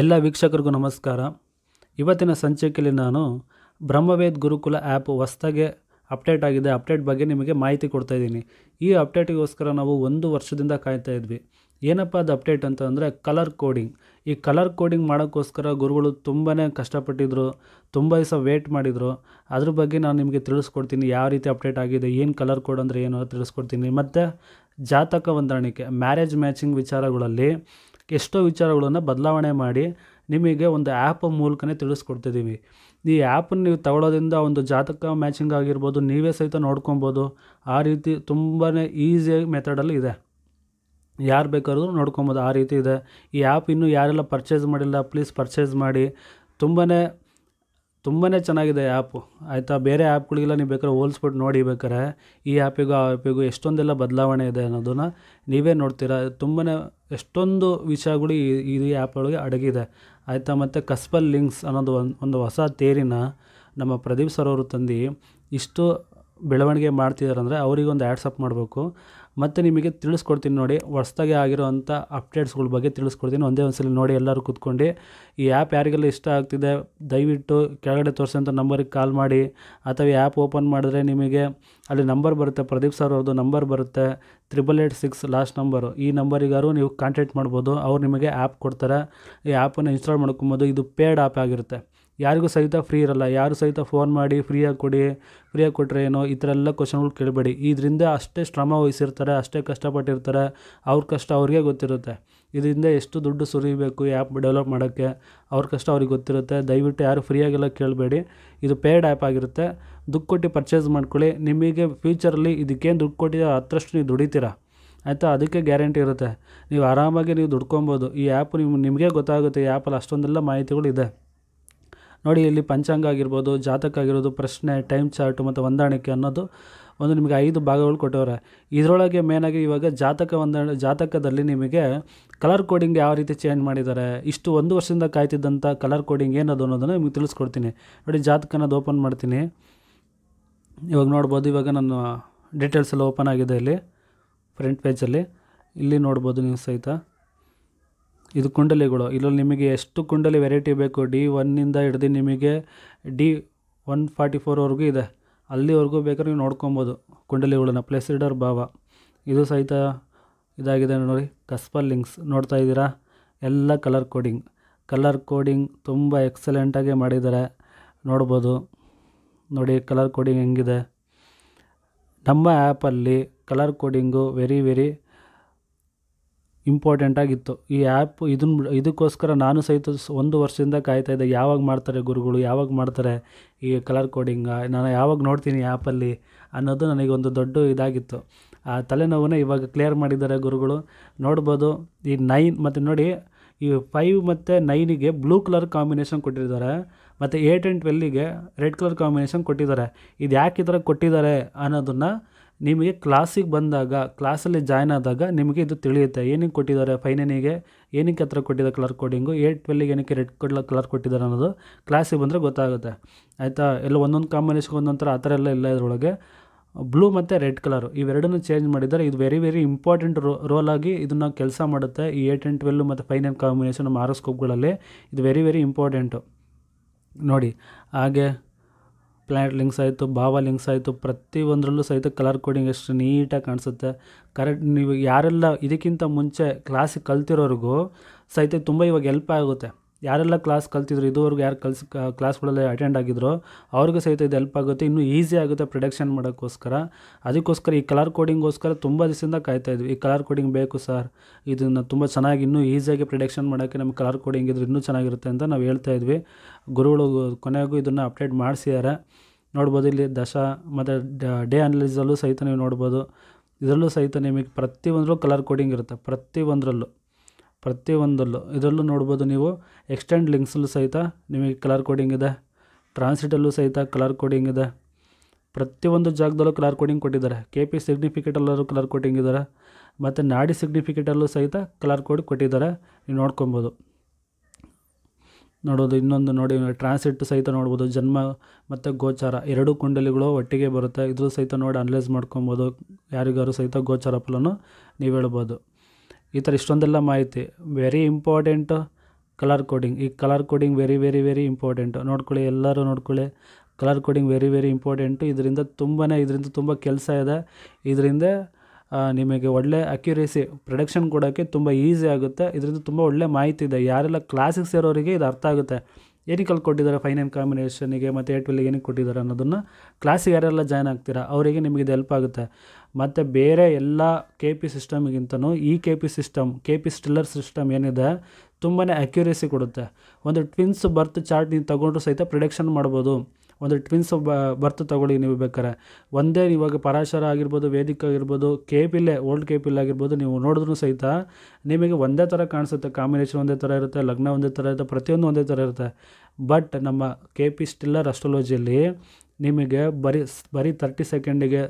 ಎಲ್ಲ ವೀಕ್ಷಕರಿಗೂ ನಮಸ್ಕಾರ ಇವತ್ತಿನ ಸಂಚಿಕೆಯಲ್ಲಿ ನಾನು ಬ್ರಹ್ಮವೇದ್ ಗುರುಕುಲ ಆ್ಯಪ್ ಹೊಸ್ತಾಗೆ ಅಪ್ಡೇಟ್ ಆಗಿದೆ ಅಪ್ಡೇಟ್ ಬಗ್ಗೆ ನಿಮಗೆ ಮಾಹಿತಿ ಕೊಡ್ತಾ ಇದ್ದೀನಿ ಈ ಅಪ್ಡೇಟಿಗೋಸ್ಕರ ನಾವು ಒಂದು ವರ್ಷದಿಂದ ಕಾಯ್ತಾ ಇದ್ವಿ ಏನಪ್ಪ ಅದು ಅಪ್ಡೇಟ್ ಅಂತಂದರೆ ಕಲರ್ ಕೋಡಿಂಗ್ ಈ ಕಲರ್ ಕೋಡಿಂಗ್ ಮಾಡೋಕ್ಕೋಸ್ಕರ ಗುರುಗಳು ತುಂಬಾ ಕಷ್ಟಪಟ್ಟಿದ್ರು ತುಂಬ ದಿವಸ ವೇಟ್ ಮಾಡಿದರು ಅದ್ರ ಬಗ್ಗೆ ನಾನು ನಿಮಗೆ ತಿಳಿಸ್ಕೊಡ್ತೀನಿ ಯಾವ ರೀತಿ ಅಪ್ಡೇಟ್ ಆಗಿದೆ ಏನು ಕಲರ್ ಕೋಡ್ ಅಂದರೆ ಏನೋ ತಿಳಿಸ್ಕೊಡ್ತೀನಿ ಮತ್ತು ಜಾತಕ ಹೊಂದಾಣಿಕೆ ಮ್ಯಾರೇಜ್ ಮ್ಯಾಚಿಂಗ್ ವಿಚಾರಗಳಲ್ಲಿ ಎಷ್ಟೋ ವಿಚಾರಗಳನ್ನು ಬದಲಾವಣೆ ಮಾಡಿ ನಿಮಗೆ ಒಂದು ಆ್ಯಪ್ ಮೂಲಕನೇ ತಿಳಿಸ್ಕೊಡ್ತಿದ್ದೀವಿ ಈ ಆ್ಯಪನ್ನು ನೀವು ತಗೊಳ್ಳೋದ್ರಿಂದ ಒಂದು ಜಾತಕ ಮ್ಯಾಚಿಂಗ್ ಆಗಿರ್ಬೋದು ನೀವೇ ಸಹಿತ ನೋಡ್ಕೊಬೋದು ಆ ರೀತಿ ತುಂಬಾ ಈಸಿಯಾಗಿ ಮೆಥಡಲ್ಲಿ ಇದೆ ಯಾರು ಬೇಕಾದ್ರೂ ನೋಡ್ಕೊಬೋದು ಆ ರೀತಿ ಇದೆ ಈ ಆ್ಯಪ್ ಇನ್ನೂ ಯಾರೆಲ್ಲ ಪರ್ಚೇಸ್ ಮಾಡಿಲ್ಲ ಪ್ಲೀಸ್ ಪರ್ಚೇಸ್ ಮಾಡಿ ತುಂಬಾ ತುಂಬನೇ ಚೆನ್ನಾಗಿದೆ ಆ್ಯಪು ಆಯಿತಾ ಬೇರೆ ಆ್ಯಪ್ಗಳಿಗೆಲ್ಲ ನೀವು ಬೇಕಾದ್ರೆ ಹೋಲ್ಸ್ಬಿಟ್ಟು ನೋಡಿ ಬೇಕಾರೆ ಈ ಆ್ಯಪಿಗೂ ಆ ಆ್ಯಪಿಗೂ ಎಷ್ಟೊಂದೆಲ್ಲ ಬದಲಾವಣೆ ಇದೆ ಅನ್ನೋದನ್ನು ನೀವೇ ನೋಡ್ತೀರಾ ತುಂಬನೇ ಎಷ್ಟೊಂದು ವಿಷಯಗಳು ಈ ಈ ಆ್ಯಪ್ಗಳಿಗೆ ಅಡಗಿದೆ ಆಯಿತಾ ಮತ್ತು ಕಸ್ಪಲ್ ಲಿಂಕ್ಸ್ ಅನ್ನೋದು ಒಂದು ಒಂದು ಹೊಸ ತೇರಿನ ನಮ್ಮ ಪ್ರದೀಪ್ ಸರ್ ಅವರು ತಂದು ಇಷ್ಟು ಬೆಳವಣಿಗೆ ಮಾಡ್ತಿದ್ದಾರೆ ಅಂದರೆ ಅವರಿಗೊಂದು ಆ್ಯಡ್ಸಪ್ ಮಾಡಬೇಕು ಮತ್ತು ನಿಮಗೆ ತಿಳಿಸ್ಕೊಡ್ತೀನಿ ನೋಡಿ ಹೊಸ್ದಾಗೆ ಆಗಿರೋವಂಥ ಅಪ್ಡೇಟ್ಸ್ಗಳ ಬಗ್ಗೆ ತಿಳಿಸ್ಕೊಡ್ತೀನಿ ಒಂದೇ ಒಂದು ಸಲ ನೋಡಿ ಎಲ್ಲರೂ ಕೂತ್ಕೊಂಡು ಈ ಆ್ಯಪ್ ಯಾರಿಗೆಲ್ಲ ಇಷ್ಟ ಆಗ್ತಿದೆ ದಯವಿಟ್ಟು ಕೆಳಗಡೆ ತೋರಿಸೋಂಥ ನಂಬರಿಗೆ ಕಾಲ್ ಮಾಡಿ ಅಥವಾ ಈ ಆ್ಯಪ್ ಓಪನ್ ಮಾಡಿದ್ರೆ ನಿಮಗೆ ಅಲ್ಲಿ ನಂಬರ್ ಬರುತ್ತೆ ಪ್ರದೀಪ್ ಸರ್ ಅವ್ರದ್ದು ನಂಬರ್ ಬರುತ್ತೆ triple eight six last number ಈ ನಂಬರಿಗಾರು ನೀವು ಕಾಂಟ್ಯಾಕ್ಟ್ ಮಾಡ್ಬೋದು ಅವ್ರು ನಿಮಗೆ ಆ್ಯಪ್ ಕೊಡ್ತಾರೆ ಈ ಆ್ಯಪನ್ನು ಇನ್ಸ್ಟಾಲ್ ಮಾಡ್ಕೊಬೋದು ಇದು ಪೇಡ್ ಆ್ಯಪ್ ಆಗಿರುತ್ತೆ ಯಾರಿಗೂ ಸಹಿತ ಫ್ರೀ ಇರಲ್ಲ ಯಾರು ಸಹಿತ ಫೋನ್ ಮಾಡಿ ಫ್ರೀಯಾಗಿ ಕೊಡಿ ಫ್ರೀಯಾಗಿ ಕೊಟ್ಟರೆ ಏನೋ ಈ ಥರ ಎಲ್ಲ ಕ್ವಶನ್ಗಳು ಕೇಳಬೇಡಿ ಇದರಿಂದ ಅಷ್ಟೇ ಶ್ರಮ ವಹಿಸಿರ್ತಾರೆ ಅಷ್ಟೇ ಕಷ್ಟಪಟ್ಟಿರ್ತಾರೆ ಅವ್ರ ಕಷ್ಟ ಅವ್ರಿಗೆ ಗೊತ್ತಿರುತ್ತೆ ಇದರಿಂದ ಎಷ್ಟು ದುಡ್ಡು ಸುರಿಬೇಕು ಆ್ಯಪ್ ಡೆವಲಪ್ ಮಾಡೋಕ್ಕೆ ಅವ್ರ ಕಷ್ಟ ಅವ್ರಿಗೆ ಗೊತ್ತಿರುತ್ತೆ ದಯವಿಟ್ಟು ಯಾರು ಫ್ರೀಯಾಗೆಲ್ಲ ಕೇಳಬೇಡಿ ಇದು ಪೇಯ್ಡ್ ಆ್ಯಪ್ ಆಗಿರುತ್ತೆ ದುಡ್ಡು ಕೊಟ್ಟು ಪರ್ಚೇಸ್ ಮಾಡ್ಕೊಳ್ಳಿ ನಿಮಗೆ ಫ್ಯೂಚರಲ್ಲಿ ಇದಕ್ಕೇನು ದುಡ್ಡು ಕೊಟ್ಟಿದ್ದೋ ಹತ್ತರಷ್ಟು ನೀವು ದುಡಿತೀರಾ ಆಯಿತಾ ಅದಕ್ಕೆ ಗ್ಯಾರಂಟಿ ಇರುತ್ತೆ ನೀವು ಆರಾಮಾಗಿ ನೀವು ದುಡ್ಕೊಬೋದು ಈ ಆ್ಯಪ್ ನಿಮ್ಮ ನಿಮಗೆ ಗೊತ್ತಾಗುತ್ತೆ ಈ ಆ್ಯಪಲ್ಲಿ ಅಷ್ಟೊಂದೆಲ್ಲ ಮಾಹಿತಿಗಳು ಇದೆ ನೋಡಿ ಇಲ್ಲಿ ಪಂಚಾಂಗ ಆಗಿರ್ಬೋದು ಜಾತಕ ಆಗಿರೋದು ಪ್ರಶ್ನೆ ಟೈಮ್ ಚಾರ್ಟು ಮತ್ತು ಹೊಂದಾಣಿಕೆ ಅನ್ನೋದು ಒಂದು ನಿಮಗೆ ಐದು ಭಾಗಗಳು ಕೊಟ್ಟವ್ರೆ ಇದರೊಳಗೆ ಮೇನಾಗಿ ಇವಾಗ ಜಾತಕ ಒಂದು ಜಾತಕದಲ್ಲಿ ನಿಮಗೆ ಕಲರ್ ಕೋಡಿಂಗ್ ಯಾವ ರೀತಿ ಚೇಂಜ್ ಮಾಡಿದ್ದಾರೆ ಇಷ್ಟು ಒಂದು ವರ್ಷದಿಂದ ಕಾಯ್ತಿದ್ದಂಥ ಕಲರ್ ಕೋಡಿಂಗ್ ಏನದು ಅನ್ನೋದನ್ನು ನಿಮಗೆ ತಿಳಿಸ್ಕೊಡ್ತೀನಿ ನೋಡಿ ಅನ್ನೋದು ಓಪನ್ ಮಾಡ್ತೀನಿ ಇವಾಗ ನೋಡ್ಬೋದು ಇವಾಗ ನನ್ನ ಡೀಟೇಲ್ಸ್ ಎಲ್ಲ ಓಪನ್ ಆಗಿದೆ ಇಲ್ಲಿ ಫ್ರಂಟ್ ಪೇಜಲ್ಲಿ ಇಲ್ಲಿ ನೋಡ್ಬೋದು ನೀವು ಸಹಿತ ಇದು ಕುಂಡಲಿಗಳು ಇಲ್ಲಿ ನಿಮಗೆ ಎಷ್ಟು ಕುಂಡಲಿ ವೆರೈಟಿ ಬೇಕು ಡಿ ಒನ್ನಿಂದ ಹಿಡ್ದು ನಿಮಗೆ ಡಿ ಒನ್ ಫಾರ್ಟಿ ಫೋರ್ವರೆಗೂ ಇದೆ ಅಲ್ಲಿವರೆಗೂ ಬೇಕಾದ್ರೆ ನೀವು ನೋಡ್ಕೊಬೋದು ಕುಂಡಲಿಗಳನ್ನ ಪ್ಲೇಸ್ ರೀಡರ್ ಭಾವ ಇದು ಸಹಿತ ಇದಾಗಿದೆ ನೋಡಿ ಕಸ್ಪರ್ ಲಿಂಕ್ಸ್ ನೋಡ್ತಾ ಇದ್ದೀರಾ ಎಲ್ಲ ಕಲರ್ ಕೋಡಿಂಗ್ ಕಲರ್ ಕೋಡಿಂಗ್ ತುಂಬ ಎಕ್ಸಲೆಂಟಾಗಿ ಮಾಡಿದ್ದಾರೆ ನೋಡ್ಬೋದು ನೋಡಿ ಕಲರ್ ಕೋಡಿಂಗ್ ಹೆಂಗಿದೆ ನಮ್ಮ ಆ್ಯಪಲ್ಲಿ ಕಲರ್ ಕೋಡಿಂಗು ವೆರಿ ವೆರಿ ಇಂಪಾರ್ಟೆಂಟಾಗಿತ್ತು ಈ ಆ್ಯಪ್ ಇದನ್ನ ಇದಕ್ಕೋಸ್ಕರ ನಾನು ಸಹಿತ ಒಂದು ವರ್ಷದಿಂದ ಕಾಯ್ತಾ ಇದ್ದೆ ಯಾವಾಗ ಮಾಡ್ತಾರೆ ಗುರುಗಳು ಯಾವಾಗ ಮಾಡ್ತಾರೆ ಈ ಕಲರ್ ಕೋಡಿಂಗ ನಾನು ಯಾವಾಗ ನೋಡ್ತೀನಿ ಆ್ಯಪಲ್ಲಿ ಅನ್ನೋದು ನನಗೊಂದು ದೊಡ್ಡ ಇದಾಗಿತ್ತು ಆ ತಲೆನೋವನ್ನ ಇವಾಗ ಕ್ಲಿಯರ್ ಮಾಡಿದ್ದಾರೆ ಗುರುಗಳು ನೋಡ್ಬೋದು ಈ ನೈನ್ ಮತ್ತು ನೋಡಿ ಈ ಫೈವ್ ಮತ್ತು ನೈನಿಗೆ ಬ್ಲೂ ಕಲರ್ ಕಾಂಬಿನೇಷನ್ ಕೊಟ್ಟಿದ್ದಾರೆ ಮತ್ತು ಏಟ್ ಆ್ಯಂಡ್ ಟ್ವೆಲ್ಲಿಗೆ ರೆಡ್ ಕಲರ್ ಕಾಂಬಿನೇಷನ್ ಕೊಟ್ಟಿದ್ದಾರೆ ಇದು ಯಾಕೆ ಈ ಥರ ಕೊಟ್ಟಿದ್ದಾರೆ ಅನ್ನೋದನ್ನು ನಿಮಗೆ ಕ್ಲಾಸಿಗೆ ಬಂದಾಗ ಕ್ಲಾಸಲ್ಲಿ ಜಾಯ್ನ್ ಆದಾಗ ನಿಮಗೆ ಇದು ತಿಳಿಯುತ್ತೆ ಏನಕ್ಕೆ ಕೊಟ್ಟಿದ್ದಾರೆ ಫೈನನಿಗೆ ಏನಕ್ಕೆ ಹತ್ರ ಕೊಟ್ಟಿದ್ದಾರೆ ಕಲರ್ ಕೋಡಿಂಗು ಏಟ್ ಟ್ವೆಲ್ಗೆ ಏನಕ್ಕೆ ರೆಡ್ ಕೋಡ್ ಕಲರ್ ಕೊಟ್ಟಿದ್ದಾರೆ ಅನ್ನೋದು ಕ್ಲಾಸಿಗೆ ಬಂದರೆ ಗೊತ್ತಾಗುತ್ತೆ ಆಯಿತಾ ಎಲ್ಲ ಒಂದೊಂದು ಕಾಂಬಿನೇಷನ್ಗೆ ಒಂದೊಂಥರ ಆ ಥರ ಎಲ್ಲ ಇಲ್ಲ ಇದರೊಳಗೆ ಬ್ಲೂ ಮತ್ತು ರೆಡ್ ಕಲರು ಇವೆರಡನ್ನೂ ಚೇಂಜ್ ಮಾಡಿದ್ದಾರೆ ಇದು ವೆರಿ ವೆರಿ ಇಂಪಾರ್ಟೆಂಟ್ ರೋ ರೋಲ್ ಆಗಿ ಇದನ್ನು ಕೆಲಸ ಮಾಡುತ್ತೆ ಈ ಏಟ್ ಆ್ಯಂಡ್ ಟ್ವೆಲ್ಲು ಮತ್ತು ಫೈನ್ ಕಾಂಬಿನೇಷನ್ ನಮ್ಮ ಸ್ಕೋಪ್ಗಳಲ್ಲಿ ಇದು ವೆರಿ ವೆರಿ ಇಂಪಾರ್ಟೆಂಟು ನೋಡಿ ಹಾಗೆ ಪ್ಲ್ಯಾಂಟ್ ಲಿಂಕ್ಸ್ ಆಯಿತು ಭಾವ ಲಿಂಕ್ಸ್ ಆಯಿತು ಪ್ರತಿಯೊಂದರಲ್ಲೂ ಸಹಿತ ಕಲರ್ ಕೋಡಿಂಗ್ ಎಷ್ಟು ನೀಟಾಗಿ ಕಾಣಿಸುತ್ತೆ ಕರೆಕ್ಟ್ ನೀವು ಯಾರೆಲ್ಲ ಇದಕ್ಕಿಂತ ಮುಂಚೆ ಕ್ಲಾಸಿಗೆ ಕಲ್ತಿರೋರಿಗೂ ಸಹಿತ ತುಂಬ ಇವಾಗ ಎಲ್ಪ್ ಆಗುತ್ತೆ ಯಾರೆಲ್ಲ ಕ್ಲಾಸ್ ಕಲ್ತಿದ್ರು ಇದುವರೆಗೂ ಯಾರು ಕಲ್ಸ್ ಕ್ಲಾಸ್ಗಳಲ್ಲಿ ಅಟೆಂಡ್ ಆಗಿದ್ರು ಅವ್ರಿಗೂ ಸಹಿತ ಇದು ಹೆಲ್ಪ್ ಆಗುತ್ತೆ ಇನ್ನೂ ಈಸಿ ಆಗುತ್ತೆ ಪ್ರೊಡಕ್ಷನ್ ಮಾಡೋಕ್ಕೋಸ್ಕರ ಅದಕ್ಕೋಸ್ಕರ ಈ ಕಲರ್ ಕೋಡಿಂಗ್ಗೋಸ್ಕರ ತುಂಬ ದಿವಸದಿಂದ ಕಾಯ್ತಾಯಿದ್ವಿ ಈ ಕಲರ್ ಕೋಡಿಂಗ್ ಬೇಕು ಸರ್ ಇದನ್ನು ತುಂಬ ಚೆನ್ನಾಗಿ ಇನ್ನೂ ಈಸಿಯಾಗಿ ಪ್ರೊಡಕ್ಷನ್ ಮಾಡೋಕ್ಕೆ ನಮಗೆ ಕಲರ್ ಕೋಡಿಂಗ್ ಇದ್ರೆ ಇನ್ನೂ ಚೆನ್ನಾಗಿರುತ್ತೆ ಅಂತ ನಾವು ಹೇಳ್ತಾ ಇದ್ವಿ ಗುರುಗಳು ಕೊನೆಗೂ ಇದನ್ನು ಅಪ್ಡೇಟ್ ಮಾಡಿಸಿದ್ದಾರೆ ನೋಡ್ಬೋದು ಇಲ್ಲಿ ದಶ ಮತ್ತು ಡೇ ಅನಲಿಸಲ್ಲೂ ಸಹಿತ ನೀವು ನೋಡ್ಬೋದು ಇದರಲ್ಲೂ ಸಹಿತ ನಿಮಗೆ ಪ್ರತಿಯೊಂದರಲ್ಲೂ ಕಲರ್ ಕೋಡಿಂಗ್ ಇರುತ್ತೆ ಪ್ರತಿಯೊಂದರಲ್ಲೂ ಪ್ರತಿಯೊಂದಲ್ಲೂ ಇದರಲ್ಲೂ ನೋಡ್ಬೋದು ನೀವು ಎಕ್ಸ್ಟೆಂಡ್ ಲಿಂಕ್ಸಲ್ಲೂ ಸಹಿತ ನಿಮಗೆ ಕಲರ್ ಕೋಡಿಂಗ್ ಇದೆ ಟ್ರಾನ್ಸಿಟಲ್ಲೂ ಸಹಿತ ಕಲರ್ ಕೋಡಿಂಗ್ ಇದೆ ಪ್ರತಿಯೊಂದು ಜಾಗದಲ್ಲೂ ಕಲರ್ ಕೋಡಿಂಗ್ ಕೊಟ್ಟಿದ್ದಾರೆ ಕೆ ಪಿ ಸಿಗ್ನಿಫಿಕೇಟಲ್ಲೂ ಕಲರ್ ಕೋಡಿಂಗ್ ಇದ್ದಾರೆ ಮತ್ತು ನಾಡಿ ಸಿಗ್ನಿಫಿಕೇಟಲ್ಲೂ ಸಹಿತ ಕಲರ್ ಕೋಡ್ ಕೊಟ್ಟಿದ್ದಾರೆ ನೀವು ನೋಡ್ಕೊಬೋದು ನೋಡೋದು ಇನ್ನೊಂದು ನೋಡಿ ಟ್ರಾನ್ಸಿಟ್ ಸಹಿತ ನೋಡ್ಬೋದು ಜನ್ಮ ಮತ್ತು ಗೋಚಾರ ಎರಡು ಕುಂಡಲಿಗಳು ಒಟ್ಟಿಗೆ ಬರುತ್ತೆ ಇದ್ರೂ ಸಹಿತ ನೋಡಿ ಅನಲೈಸ್ ಮಾಡ್ಕೊಬೋದು ಯಾರಿಗಾರು ಸಹಿತ ಗೋಚಾರ ಫಲನೂ ನೀವು ಹೇಳ್ಬೋದು ಈ ಥರ ಇಷ್ಟೊಂದೆಲ್ಲ ಮಾಹಿತಿ ವೆರಿ ಇಂಪಾರ್ಟೆಂಟು ಕಲರ್ ಕೋಡಿಂಗ್ ಈ colour coding very very very important ನೋಡ್ಕೊಳ್ಳಿ ಎಲ್ಲರೂ ನೋಡ್ಕೊಳ್ಳಿ colour coding very very important ಇದರಿಂದ ತುಂಬಾ ಇದರಿಂದ ತುಂಬ ಕೆಲಸ ಇದೆ ಇದರಿಂದ ನಿಮಗೆ ಒಳ್ಳೆ ಅಕ್ಯುರೇಸಿ ಪ್ರೊಡಕ್ಷನ್ ಕೊಡೋಕ್ಕೆ ತುಂಬ ಈಸಿ ಆಗುತ್ತೆ ಇದರಿಂದ ತುಂಬ ಒಳ್ಳೆ ಮಾಹಿತಿ ಇದೆ ಯಾರೆಲ್ಲ ಕ್ಲಾಸಿಗೆ ಸೇರೋರಿಗೆ ಇದು ಅರ್ಥ ಆಗುತ್ತೆ ಏನಕ್ಕೆ ಅಲ್ಲಿ ಕೊಟ್ಟಿದ್ದಾರೆ ಫೈನ್ ಆ್ಯಂಡ್ ಕಾಂಬಿನೇಷನಿಗೆ ಮತ್ತು ಏಟ್ ವಿಲ್ ಏನಕ್ಕೆ ಕೊಟ್ಟಿದ್ದಾರೆ ಅನ್ನೋದನ್ನು ಕ್ಲಾಸಿಗೆ ಯಾರೆಲ್ಲ ಜಾಯ್ನ್ ಆಗ್ತೀರಾ ಅವರಿಗೆ ನಿಮಗೆ ಇದು ಹೆಲ್ಪ್ ಆಗುತ್ತೆ ಮತ್ತು ಬೇರೆ ಎಲ್ಲ ಕೆ ಪಿ ಸಿಸ್ಟಮ್ಗಿಂತನೂ ಈ K P system K P stellar system ಏನಿದೆ ತುಂಬಾ ಅಕ್ಯುರೇಸಿ ಕೊಡುತ್ತೆ ಒಂದು ಟ್ವಿನ್ಸ್ ಬರ್ತ್ ಚಾರ್ಟ್ ನೀವು ತೊಗೊಂಡ್ರೂ ಸಹಿತ ಪ್ರಿಡಕ್ಷನ್ ಮಾಡ್ಬೋದು ಒಂದು ಟ್ವಿನ್ಸ್ ಬ ಬರ್ತ್ ತೊಗೊಳ್ಳಿ ನೀವು ಬೇಕಾರೆ ಒಂದೇ ಇವಾಗ ಪರಾಶರ ಆಗಿರ್ಬೋದು ವೇದಿಕ ಆಗಿರ್ಬೋದು ಇಲ್ಲೇ ಓಲ್ಡ್ ಕೇಪಿಲ್ ಆಗಿರ್ಬೋದು ನೀವು ನೋಡಿದ್ರೂ ಸಹಿತ ನಿಮಗೆ ಒಂದೇ ಥರ ಕಾಣಿಸುತ್ತೆ ಕಾಂಬಿನೇಷನ್ ಒಂದೇ ಥರ ಇರುತ್ತೆ ಲಗ್ನ ಒಂದೇ ಥರ ಇರುತ್ತೆ ಪ್ರತಿಯೊಂದು ಒಂದೇ ಥರ ಇರುತ್ತೆ ಬಟ್ ನಮ್ಮ ಕೆ ಪಿ ಸ್ಟಿಲ್ಲರ್ ಅಸ್ಟ್ರಾಲಜಿಯಲ್ಲಿ ನಿಮಗೆ ಬರೀ ಬರೀ ತರ್ಟಿ ಸೆಕೆಂಡಿಗೆ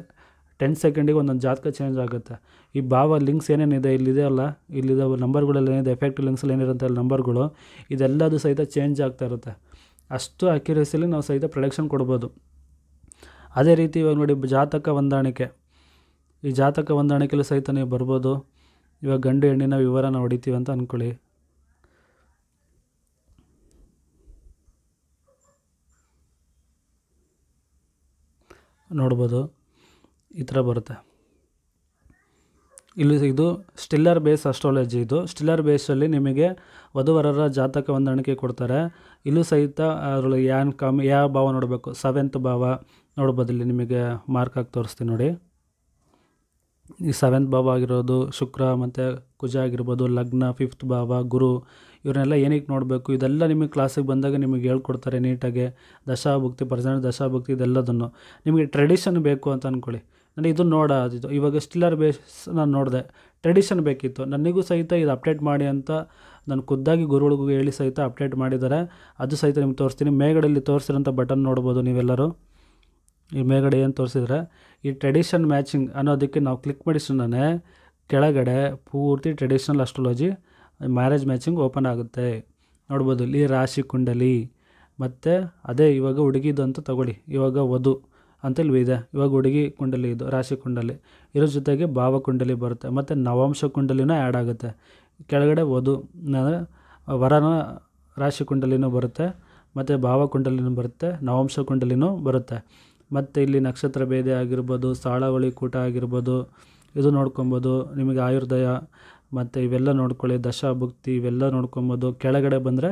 ಟೆನ್ ಸೆಕೆಂಡಿಗೆ ಒಂದೊಂದು ಜಾತಕ ಚೇಂಜ್ ಆಗುತ್ತೆ ಈ ಭಾವ ಲಿಂಕ್ಸ್ ಏನೇನಿದೆ ಇಲ್ಲಿದೆ ಅಲ್ಲ ಇಲ್ಲಿದೆ ನಂಬರ್ಗಳೆಲ್ಲ ಏನಿದೆ ಎಫೆಕ್ಟ್ ಲಿಂಕ್ಸಲ್ಲಿ ಏನಿರುತ್ತೆ ನಂಬರ್ಗಳು ಇದೆಲ್ಲದೂ ಸಹಿತ ಚೇಂಜ್ ಆಗ್ತಾ ಇರುತ್ತೆ ಅಷ್ಟು ಅಕ್ಯುರೇಸಿಲಿ ನಾವು ಸಹಿತ ಪ್ರೊಡಕ್ಷನ್ ಕೊಡ್ಬೋದು ಅದೇ ರೀತಿ ಇವಾಗ ನೋಡಿ ಜಾತಕ ಹೊಂದಾಣಿಕೆ ಈ ಜಾತಕ ಹೊಂದಾಣಿಕೆಯಲ್ಲಿ ಸಹಿತ ನೀವು ಬರ್ಬೋದು ಇವಾಗ ಗಂಡು ಹೆಣ್ಣಿನ ನಾವು ಹೊಡಿತೀವಿ ಅಂತ ಅಂದ್ಕೊಳ್ಳಿ ನೋಡ್ಬೋದು ಈ ಥರ ಬರುತ್ತೆ ಇಲ್ಲಿ ಇದು ಸ್ಟಿಲ್ಲರ್ ಬೇಸ್ ಅಸ್ಟ್ರಾಲಜಿ ಇದು ಸ್ಟಿಲ್ಲರ್ ಬೇಸಲ್ಲಿ ನಿಮಗೆ ವಧುವರರ ಜಾತಕ ಹೊಂದಾಣಿಕೆ ಕೊಡ್ತಾರೆ ಇಲ್ಲೂ ಸಹಿತ ಅದರೊಳಗೆ ಯಾನ್ ಕಮ್ ಯಾವ ಭಾವ ನೋಡಬೇಕು ಸೆವೆಂತ್ ಭಾವ ನೋಡ್ಬೋದು ನಿಮಗೆ ಮಾರ್ಕ್ ಹಾಕಿ ತೋರಿಸ್ತೀನಿ ನೋಡಿ ಈ ಸೆವೆಂತ್ ಭಾವ ಆಗಿರೋದು ಶುಕ್ರ ಮತ್ತು ಕುಜ ಆಗಿರ್ಬೋದು ಲಗ್ನ ಫಿಫ್ತ್ ಭಾವ ಗುರು ಇವರನ್ನೆಲ್ಲ ಏನಕ್ಕೆ ನೋಡಬೇಕು ಇದೆಲ್ಲ ನಿಮಗೆ ಕ್ಲಾಸಿಗೆ ಬಂದಾಗ ನಿಮಗೆ ಹೇಳ್ಕೊಡ್ತಾರೆ ನೀಟಾಗಿ ದಶಾಭುಕ್ತಿ ಪರ್ಸೆಂಟ್ ದಶಾಭಕ್ತಿ ಇದೆಲ್ಲದನ್ನು ನಿಮಗೆ ಟ್ರೆಡಿಷನ್ ಬೇಕು ಅಂತ ಅಂದ್ಕೊಳ್ಳಿ ನನಗೆ ಇದು ನೋಡೋದಿತ್ತು ಇವಾಗ ಸ್ಟಿಲ್ಲರ್ ಬೇಸ್ ನಾನು ನೋಡಿದೆ ಟ್ರೆಡಿಷನ್ ಬೇಕಿತ್ತು ನನಗೂ ಸಹಿತ ಇದು ಅಪ್ಡೇಟ್ ಮಾಡಿ ಅಂತ ನಾನು ಖುದ್ದಾಗಿ ಗುರುಗಳಿಗೂ ಹೇಳಿ ಸಹಿತ ಅಪ್ಡೇಟ್ ಮಾಡಿದ್ದಾರೆ ಅದು ಸಹಿತ ನಿಮ್ಗೆ ತೋರಿಸ್ತೀನಿ ಮೇಗಡೆಯಲ್ಲಿ ತೋರಿಸಿರೋಂಥ ಬಟನ್ ನೋಡ್ಬೋದು ನೀವೆಲ್ಲರೂ ಈ ಮೇಗಡೆ ಏನು ತೋರಿಸಿದ್ರೆ ಈ ಟ್ರೆಡಿಷನ್ ಮ್ಯಾಚಿಂಗ್ ಅನ್ನೋದಕ್ಕೆ ನಾವು ಕ್ಲಿಕ್ ಸುಮ್ಮನೆ ಕೆಳಗಡೆ ಪೂರ್ತಿ traditional astrology marriage matching open ಆಗುತ್ತೆ ನೋಡ್ಬೋದು ಇಲ್ಲಿ ರಾಶಿ ಕುಂಡಲಿ ಮತ್ತು ಅದೇ ಇವಾಗ ಹುಡುಗಿದು ಅಂತ ತಗೊಳ್ಳಿ ಇವಾಗ ವಧು ಅಂತೇಳಿ ಇದೆ ಇವಾಗ ಹುಡುಗಿ ಕುಂಡಲಿ ಇದು ರಾಶಿ ಕುಂಡಲಿ ಇದ್ರ ಜೊತೆಗೆ ಭಾವ ಕುಂಡಲಿ ಬರುತ್ತೆ ಮತ್ತು ನವಾಂಶ ಕುಂಡಲಿನೂ ಆ್ಯಡ್ ಆಗುತ್ತೆ ಕೆಳಗಡೆ ವಧು ಅಂದರೆ ವರನ ರಾಶಿ ಕುಂಡಲಿನೂ ಬರುತ್ತೆ ಮತ್ತು ಭಾವ ಕುಂಡಲಿನೂ ಬರುತ್ತೆ ನವಾಂಶ ಕುಂಡಲಿನೂ ಬರುತ್ತೆ ಮತ್ತು ಇಲ್ಲಿ ನಕ್ಷತ್ರ ಭೇದ ಆಗಿರ್ಬೋದು ಸಾಳವಳಿ ಕೂಟ ಆಗಿರ್ಬೋದು ಇದು ನೋಡ್ಕೊಬೋದು ನಿಮಗೆ ಆಯುರ್ದಯ ಮತ್ತು ಇವೆಲ್ಲ ನೋಡ್ಕೊಳ್ಳಿ ದಶಾಭುಕ್ತಿ ಇವೆಲ್ಲ ನೋಡ್ಕೊಬೋದು ಕೆಳಗಡೆ ಬಂದರೆ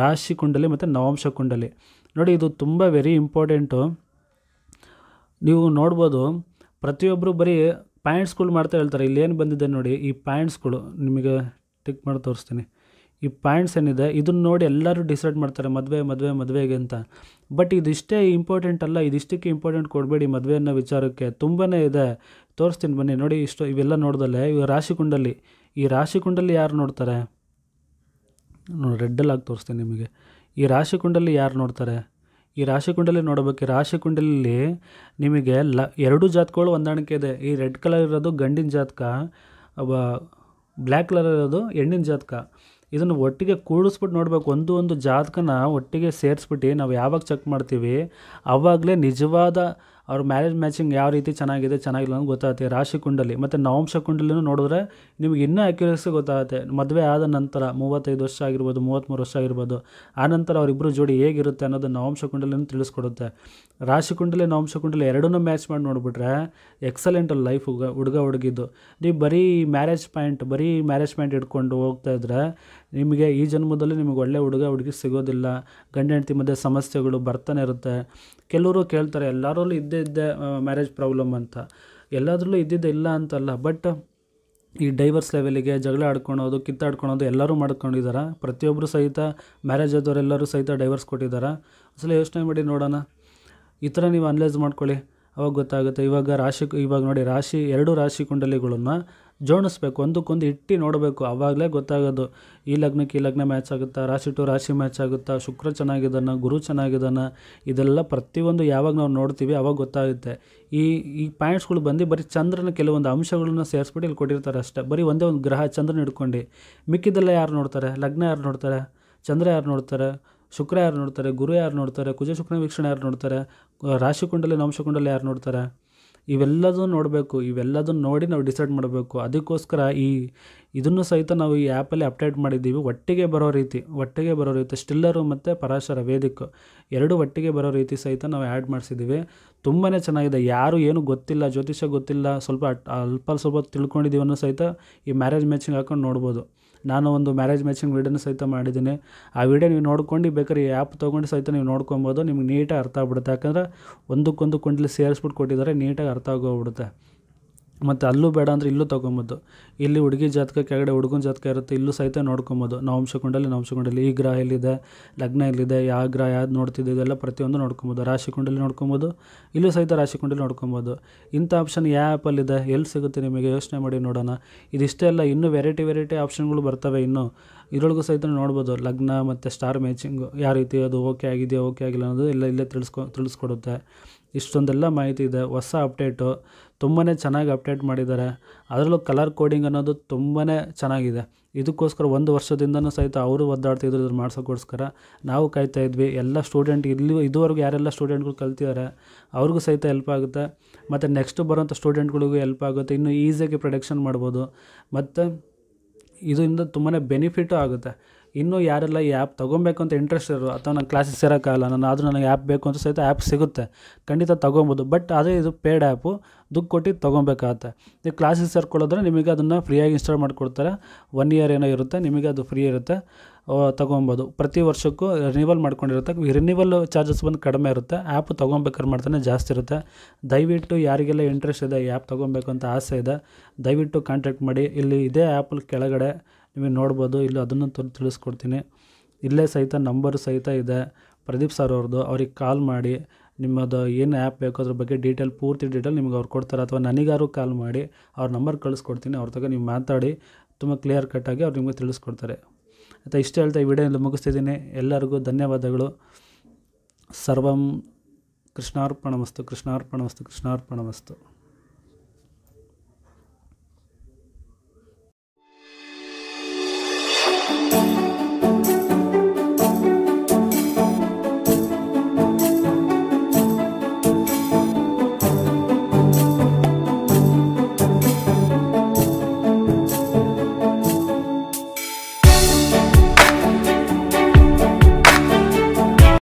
ರಾಶಿ ಕುಂಡಲಿ ಮತ್ತು ನವಾಂಶ ಕುಂಡಲಿ ನೋಡಿ ಇದು ತುಂಬ ವೆರಿ ಇಂಪಾರ್ಟೆಂಟು ನೀವು ನೋಡ್ಬೋದು ಪ್ರತಿಯೊಬ್ಬರು ಬರೀ ಪ್ಯಾಂಟ್ಸ್ಗಳು ಮಾಡ್ತಾ ಹೇಳ್ತಾರೆ ಇಲ್ಲೇನು ಬಂದಿದೆ ನೋಡಿ ಈ ಪ್ಯಾಂಟ್ಸ್ಗಳು ನಿಮಗೆ ಟಿಕ್ ಮಾಡಿ ತೋರಿಸ್ತೀನಿ ಈ ಪ್ಯಾಂಟ್ಸ್ ಏನಿದೆ ಇದನ್ನು ನೋಡಿ ಎಲ್ಲರೂ ಡಿಸೈಡ್ ಮಾಡ್ತಾರೆ ಮದುವೆ ಮದುವೆ ಮದುವೆಗೆ ಅಂತ ಬಟ್ ಇದಿಷ್ಟೇ ಇಂಪಾರ್ಟೆಂಟ್ ಅಲ್ಲ ಇದಿಷ್ಟಕ್ಕೆ ಇಂಪಾರ್ಟೆಂಟ್ ಕೊಡಬೇಡಿ ಮದುವೆ ಅನ್ನೋ ವಿಚಾರಕ್ಕೆ ತುಂಬಾ ಇದೆ ತೋರಿಸ್ತೀನಿ ಬನ್ನಿ ನೋಡಿ ಇಷ್ಟು ಇವೆಲ್ಲ ನೋಡಿದಲ್ಲೇ ಇವು ರಾಶಿ ಕುಂಡಲಿ ಈ ರಾಶಿ ಕುಂಡಲಿ ಯಾರು ನೋಡ್ತಾರೆ ನೋಡಿ ರೆಡ್ಡಲ್ಲಾಗಿ ತೋರಿಸ್ತೀನಿ ನಿಮಗೆ ಈ ರಾಶಿ ಕುಂಡಲ್ಲಿ ಯಾರು ನೋಡ್ತಾರೆ ಈ ರಾಶಿ ಕುಂಡಲಿ ನೋಡಬೇಕು ರಾಶಿ ಕುಂಡಲಲ್ಲಿ ನಿಮಗೆ ಲ ಎರಡು ಜಾತಕಗಳು ಹೊಂದಾಣಿಕೆ ಇದೆ ಈ ರೆಡ್ ಕಲರ್ ಇರೋದು ಗಂಡಿನ ಜಾತಕ ಬ್ಲ್ಯಾಕ್ ಕಲರ್ ಇರೋದು ಹೆಣ್ಣಿನ ಜಾತಕ ಇದನ್ನು ಒಟ್ಟಿಗೆ ಕೂಡಿಸ್ಬಿಟ್ಟು ನೋಡಬೇಕು ಒಂದು ಒಂದು ಜಾತಕನ ಒಟ್ಟಿಗೆ ಸೇರಿಸ್ಬಿಟ್ಟು ನಾವು ಯಾವಾಗ ಚೆಕ್ ಮಾಡ್ತೀವಿ ಆವಾಗಲೇ ನಿಜವಾದ ಅವ್ರ ಮ್ಯಾರೇಜ್ ಮ್ಯಾಚಿಂಗ್ ಯಾವ ರೀತಿ ಚೆನ್ನಾಗಿದೆ ಚೆನ್ನಾಗಿಲ್ಲ ಅಂತ ಗೊತ್ತಾಗುತ್ತೆ ರಾಶಿ ಕುಂಡಲಿ ಮತ್ತು ನವಂಶ ಕುಂಡಲಿನೂ ನೋಡಿದ್ರೆ ನಿಮಗೆ ಇನ್ನೂ ಅಕ್ಯುರೇಸಿ ಗೊತ್ತಾಗುತ್ತೆ ಮದುವೆ ಆದ ನಂತರ ಮೂವತ್ತೈದು ವರ್ಷ ಆಗಿರ್ಬೋದು ಮೂವತ್ತ್ಮೂರು ವರ್ಷ ಆಗಿರ್ಬೋದು ಆ ನಂತರ ಅವರಿಬ್ಬರು ಜೋಡಿ ಹೇಗಿರುತ್ತೆ ಅನ್ನೋದು ನವಂಶ ಕುಂಡಲಿನೂ ತಿಳಿಸ್ಕೊಡುತ್ತೆ ರಾಶಿ ಕುಂಡಲಿ ನವಂಶ ಕುಂಡಲಿ ಎರಡನ್ನೂ ಮ್ಯಾಚ್ ಮಾಡಿ ನೋಡಿಬಿಟ್ರೆ ಎಕ್ಸಲೆಂಟ್ ಲೈಫ್ ಹುಡುಗ ಹುಡುಗಿದ್ದು ನೀವು ಬರೀ ಮ್ಯಾರೇಜ್ ಪಾಯಿಂಟ್ ಬರೀ ಮ್ಯಾರೇಜ್ ಪಾಯಿಂಟ್ ಇಟ್ಕೊಂಡು ಹೋಗ್ತಾ ಇದ್ರೆ ನಿಮಗೆ ಈ ಜನ್ಮದಲ್ಲಿ ನಿಮಗೆ ಒಳ್ಳೆ ಹುಡುಗ ಹುಡುಗಿ ಸಿಗೋದಿಲ್ಲ ಗಂಡ ಹೆಂಡತಿ ಮಧ್ಯೆ ಸಮಸ್ಯೆಗಳು ಬರ್ತಾನೆ ಇರುತ್ತೆ ಕೆಲವರು ಕೇಳ್ತಾರೆ ಎಲ್ಲರಲ್ಲೂ ಇದ್ದೇ ಇದ್ದೆ ಮ್ಯಾರೇಜ್ ಪ್ರಾಬ್ಲಮ್ ಅಂತ ಎಲ್ಲದರಲ್ಲೂ ಇದ್ದಿದ್ದೆ ಇಲ್ಲ ಅಂತಲ್ಲ ಬಟ್ ಈ ಡೈವರ್ಸ್ ಲೆವೆಲಿಗೆ ಜಗಳ ಆಡ್ಕೊಳೋದು ಕಿತ್ತಾಡ್ಕೊಳೋದು ಎಲ್ಲರೂ ಮಾಡ್ಕೊಂಡಿದ್ದಾರೆ ಪ್ರತಿಯೊಬ್ಬರು ಸಹಿತ ಮ್ಯಾರೇಜ್ ಆದವರೆಲ್ಲರೂ ಸಹಿತ ಡೈವರ್ಸ್ ಕೊಟ್ಟಿದ್ದಾರೆ ಸಲ ಯೋಚನೆ ಮಾಡಿ ನೋಡೋಣ ಈ ಥರ ನೀವು ಅನಲೈಸ್ ಮಾಡ್ಕೊಳ್ಳಿ ಅವಾಗ ಗೊತ್ತಾಗುತ್ತೆ ಇವಾಗ ರಾಶಿ ಇವಾಗ ನೋಡಿ ರಾಶಿ ಎರಡು ರಾಶಿ ಕುಂಡಲಿಗಳನ್ನು ಜೋಡಿಸ್ಬೇಕು ಒಂದಕ್ಕೊಂದು ಇಟ್ಟು ನೋಡಬೇಕು ಆವಾಗಲೇ ಗೊತ್ತಾಗೋದು ಈ ಲಗ್ನಕ್ಕೆ ಈ ಲಗ್ನ ಮ್ಯಾಚ್ ಆಗುತ್ತಾ ರಾಶಿ ಟು ರಾಶಿ ಮ್ಯಾಚ್ ಆಗುತ್ತಾ ಶುಕ್ರ ಚೆನ್ನಾಗಿದ್ದಾನ ಗುರು ಚೆನ್ನಾಗಿದ್ದಾನ ಇದೆಲ್ಲ ಪ್ರತಿಯೊಂದು ಯಾವಾಗ ನಾವು ನೋಡ್ತೀವಿ ಅವಾಗ ಗೊತ್ತಾಗುತ್ತೆ ಈ ಈ ಪಾಯಿಂಟ್ಸ್ಗಳು ಬಂದು ಬರೀ ಚಂದ್ರನ ಕೆಲವೊಂದು ಅಂಶಗಳನ್ನ ಸೇರಿಸ್ಬಿಟ್ಟು ಇಲ್ಲಿ ಕೊಟ್ಟಿರ್ತಾರೆ ಅಷ್ಟೇ ಬರೀ ಒಂದೇ ಒಂದು ಗ್ರಹ ಚಂದ್ರನ ಹಿಡ್ಕೊಂಡು ಮಿಕ್ಕಿದ್ದೆಲ್ಲ ಯಾರು ನೋಡ್ತಾರೆ ಲಗ್ನ ಯಾರು ನೋಡ್ತಾರೆ ಚಂದ್ರ ಯಾರು ನೋಡ್ತಾರೆ ಶುಕ್ರ ಯಾರು ನೋಡ್ತಾರೆ ಗುರು ಯಾರು ನೋಡ್ತಾರೆ ಕುಜ ವೀಕ್ಷಣೆ ಯಾರು ನೋಡ್ತಾರೆ ರಾಶಿ ಕುಂಡಲಿ ಅಂಶಕುಂಡಲಿ ಯಾರು ನೋಡ್ತಾರೆ ಇವೆಲ್ಲದೂ ನೋಡಬೇಕು ಇವೆಲ್ಲದನ್ನು ನೋಡಿ ನಾವು ಡಿಸೈಡ್ ಮಾಡಬೇಕು ಅದಕ್ಕೋಸ್ಕರ ಈ ಇದನ್ನು ಸಹಿತ ನಾವು ಈ ಆ್ಯಪಲ್ಲಿ ಅಪ್ಡೇಟ್ ಮಾಡಿದ್ದೀವಿ ಒಟ್ಟಿಗೆ ಬರೋ ರೀತಿ ಒಟ್ಟಿಗೆ ಬರೋ ರೀತಿ ಸ್ಟಿಲ್ಲರು ಮತ್ತು ಪರಾಶರ ವೇದಿಕ್ ಎರಡು ಒಟ್ಟಿಗೆ ಬರೋ ರೀತಿ ಸಹಿತ ನಾವು ಆ್ಯಡ್ ಮಾಡಿಸಿದ್ದೀವಿ ತುಂಬಾ ಚೆನ್ನಾಗಿದೆ ಯಾರು ಏನು ಗೊತ್ತಿಲ್ಲ ಜ್ಯೋತಿಷ್ಯ ಗೊತ್ತಿಲ್ಲ ಸ್ವಲ್ಪ ಅಲ್ಪ ಸ್ವಲ್ಪ ತಿಳ್ಕೊಂಡಿದ್ದೀವನ್ನೂ ಸಹಿತ ಈ ಮ್ಯಾರೇಜ್ ಮ್ಯಾಚಿಂಗ್ ಹಾಕೊಂಡು ನೋಡ್ಬೋದು ನಾನು ಒಂದು ಮ್ಯಾರೇಜ್ ಮ್ಯಾಚಿಂಗ್ ವೀಡಿಯೋನ ಸಹಿತ ಮಾಡಿದ್ದೀನಿ ಆ ವೀಡಿಯೋ ನೀವು ನೋಡ್ಕೊಂಡು ಬೇಕಾದ್ರೆ ಆ್ಯಪ್ ತೊಗೊಂಡು ಸಹಿತ ನೀವು ನೋಡ್ಕೊಬೋದು ನಿಮ್ಗೆ ನೀಟಾಗಿ ಅರ್ಥ ಆಗ್ಬಿಡುತ್ತೆ ಯಾಕಂದರೆ ಒಂದಕ್ಕೊಂದು ಕುಂಡ್ಲಿ ಸೇರಿಸ್ಬಿಟ್ಟು ಕೊಟ್ಟಿದ್ದಾರೆ ನೀಟಾಗಿ ಅರ್ಥ ಆಗೋಗ್ಬಿಡುತ್ತೆ ಮತ್ತು ಅಲ್ಲೂ ಬೇಡ ಅಂದರೆ ಇಲ್ಲೂ ತೊಗೊಬೋದು ಇಲ್ಲಿ ಹುಡುಗಿ ಜಾತಕ ಕೆಳಗಡೆ ಹುಡುಗನ ಜಾತಕ ಇರುತ್ತೆ ಇಲ್ಲೂ ಸಹಿತ ನೋಡ್ಕೊಬೋದು ನವಂಶಕುಂಡಲ್ಲಿ ನವಂಶಕುಂಡಲ್ಲಿ ಈ ಗ್ರಹ ಎಲ್ಲಿದೆ ಲಗ್ನ ಎಲ್ಲಿದೆ ಯಾವ ಗ್ರಹ ಯಾವ್ದು ನೋಡ್ತಿದ್ದು ಇದೆಲ್ಲ ಪ್ರತಿಯೊಂದು ನೋಡ್ಕೊಬೋದು ರಾಶಿ ನೋಡ್ಕೊಬೋದು ಇಲ್ಲೂ ಸಹಿತ ರಾಶಿ ನೋಡ್ಕೊಬೋದು ಇಂಥ ಆಪ್ಷನ್ ಯಾವ ಆ್ಯಪಲ್ಲಿದೆ ಎಲ್ಲಿ ಸಿಗುತ್ತೆ ನಿಮಗೆ ಯೋಚನೆ ಮಾಡಿ ನೋಡೋಣ ಇದಿಷ್ಟೇ ಅಲ್ಲ ಇನ್ನೂ ವೆರೈಟಿ ವೆರೈಟಿ ಆಪ್ಷನ್ಗಳು ಬರ್ತವೆ ಇನ್ನೂ ಇದರೊಳಗೂ ಸಹಿತ ನೋಡ್ಬೋದು ಲಗ್ನ ಮತ್ತು ಸ್ಟಾರ್ ಮ್ಯಾಚಿಂಗು ಯಾವ ರೀತಿ ಅದು ಓಕೆ ಆಗಿದೆಯಾ ಓಕೆ ಆಗಿಲ್ಲ ಅನ್ನೋದು ಎಲ್ಲ ಇಲ್ಲೇ ತಿಳಿಸ್ಕೊ ತಿಳಿಸ್ಕೊಡುತ್ತೆ ಇಷ್ಟೊಂದೆಲ್ಲ ಮಾಹಿತಿ ಇದೆ ಹೊಸ ಅಪ್ಡೇಟು ತುಂಬಾ ಚೆನ್ನಾಗಿ ಅಪ್ಡೇಟ್ ಮಾಡಿದ್ದಾರೆ ಅದರಲ್ಲೂ ಕಲರ್ ಕೋಡಿಂಗ್ ಅನ್ನೋದು ತುಂಬಾ ಚೆನ್ನಾಗಿದೆ ಇದಕ್ಕೋಸ್ಕರ ಒಂದು ವರ್ಷದಿಂದನೂ ಸಹಿತ ಅವರು ಒದ್ದಾಡ್ತಿದ್ರು ಇದ್ರ ಮಾಡ್ಸೋಕ್ಕೋಸ್ಕರ ನಾವು ಕಾಯ್ತಾ ಇದ್ವಿ ಎಲ್ಲ ಸ್ಟೂಡೆಂಟ್ ಇಲ್ಲಿ ಇದುವರೆಗೂ ಯಾರೆಲ್ಲ ಸ್ಟೂಡೆಂಟ್ಗಳು ಕಲ್ತಿದ್ದಾರೆ ಅವ್ರಿಗೂ ಸಹಿತ ಹೆಲ್ಪ್ ಆಗುತ್ತೆ ಮತ್ತು ನೆಕ್ಸ್ಟ್ ಬರೋಂಥ ಸ್ಟೂಡೆಂಟ್ಗಳಿಗೂ ಹೆಲ್ಪ್ ಆಗುತ್ತೆ ಇನ್ನೂ ಈಸಿಯಾಗಿ ಪ್ರೊಡಕ್ಷನ್ ಮಾಡ್ಬೋದು ಮತ್ತು ಇದರಿಂದ ತುಂಬಾ ಬೆನಿಫಿಟು ಆಗುತ್ತೆ ಇನ್ನೂ ಯಾರೆಲ್ಲ ಈ ಆ್ಯಪ್ ತೊಗೊಬೇಕು ಅಂತ ಇಂಟ್ರೆಸ್ಟ್ ಇರೋ ಅಥವಾ ನನ್ನ ಕ್ಲಾಸಸ್ ಸೇರೋಕ್ಕಾಗಲ್ಲ ನಾನು ಆದರೂ ನನಗೆ ಆ್ಯಪ್ ಬೇಕು ಅಂತ ಸಹಿತ ಆ್ಯಪ್ ಸಿಗುತ್ತೆ ಖಂಡಿತ ತೊಗೊಬೋದು ಬಟ್ ಅದೇ ಇದು ಪೇಡ್ ಆ್ಯಪು ದುಡ್ಡು ಕೊಟ್ಟು ತೊಗೊಬೇಕಾಗತ್ತೆ ನೀವು ಕ್ಲಾಸಸ್ ಸೇರ್ಕೊಳ್ಳೋದ್ರೆ ನಿಮಗೆ ಅದನ್ನು ಫ್ರೀಯಾಗಿ ಇನ್ಸ್ಟಾಲ್ ಮಾಡಿಕೊಡ್ತಾರೆ ಒನ್ ಇಯರ್ ಏನೋ ಇರುತ್ತೆ ನಿಮಗೆ ಅದು ಫ್ರೀ ಇರುತ್ತೆ ತೊಗೊಬೋದು ಪ್ರತಿ ವರ್ಷಕ್ಕೂ ರಿನಿವಲ್ ಮಾಡ್ಕೊಂಡಿರುತ್ತೆ ರಿನಿವಲ್ ಚಾರ್ಜಸ್ ಬಂದು ಕಡಿಮೆ ಇರುತ್ತೆ ಆ್ಯಪ್ ತೊಗೊಬೇಕಾದ್ರೆ ಮಾಡ್ತಾನೆ ಜಾಸ್ತಿ ಇರುತ್ತೆ ದಯವಿಟ್ಟು ಯಾರಿಗೆಲ್ಲ ಇಂಟ್ರೆಸ್ಟ್ ಇದೆ ಈ ಆ್ಯಪ್ ತೊಗೊಬೇಕು ಅಂತ ಆಸೆ ಇದೆ ದಯವಿಟ್ಟು ಕಾಂಟ್ಯಾಕ್ಟ್ ಮಾಡಿ ಇಲ್ಲಿ ಇದೇ ಆ್ಯಪಲ್ಲಿ ಕೆಳಗಡೆ ನಿಮಗೆ ನೋಡ್ಬೋದು ಇಲ್ಲ ಅದನ್ನು ತಿಳಿಸ್ಕೊಡ್ತೀನಿ ಇಲ್ಲೇ ಸಹಿತ ನಂಬರ್ ಸಹಿತ ಇದೆ ಪ್ರದೀಪ್ ಸರ್ ಅವ್ರದ್ದು ಅವ್ರಿಗೆ ಕಾಲ್ ಮಾಡಿ ನಿಮ್ಮದು ಏನು ಆ್ಯಪ್ ಬೇಕು ಅದ್ರ ಬಗ್ಗೆ ಡೀಟೇಲ್ ಪೂರ್ತಿ ಡೀಟೇಲ್ ನಿಮ್ಗೆ ಅವ್ರು ಕೊಡ್ತಾರೆ ಅಥವಾ ನನಗಾರು ಕಾಲ್ ಮಾಡಿ ಅವ್ರ ನಂಬರ್ ಕಳಿಸ್ಕೊಡ್ತೀನಿ ಅವ್ರ ತಗ ನೀವು ಮಾತಾಡಿ ತುಂಬ ಕ್ಲಿಯರ್ ಕಟ್ಟಾಗಿ ಅವ್ರು ನಿಮಗೆ ತಿಳಿಸ್ಕೊಡ್ತಾರೆ ಆಯಿತಾ ಇಷ್ಟು ಹೇಳ್ತಾ ಈ ವಿಡಿಯೋ ಇಲ್ಲಿ ಮುಗಿಸ್ತಿದ್ದೀನಿ ಎಲ್ಲರಿಗೂ ಧನ್ಯವಾದಗಳು ಸರ್ವಂ ಕೃಷ್ಣಾರ್ಪಣ ಮಸ್ತು ಕೃಷ್ಣಾರ್ಪಣ ವಸ್ತು ಕೃಷ್ಣಾರ್ಪಣ ವಸ್ತು